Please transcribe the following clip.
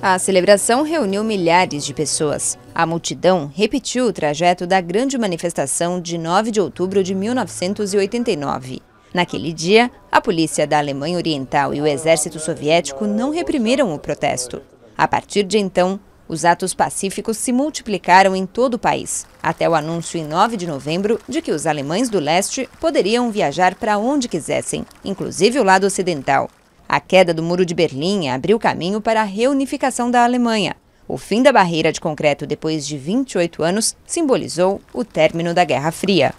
A celebração reuniu milhares de pessoas. A multidão repetiu o trajeto da grande manifestação de 9 de outubro de 1989. Naquele dia, a polícia da Alemanha Oriental e o exército soviético não reprimiram o protesto. A partir de então, os atos pacíficos se multiplicaram em todo o país, até o anúncio em 9 de novembro de que os alemães do leste poderiam viajar para onde quisessem, inclusive o lado ocidental. A queda do Muro de Berlim abriu caminho para a reunificação da Alemanha. O fim da barreira de concreto depois de 28 anos simbolizou o término da Guerra Fria.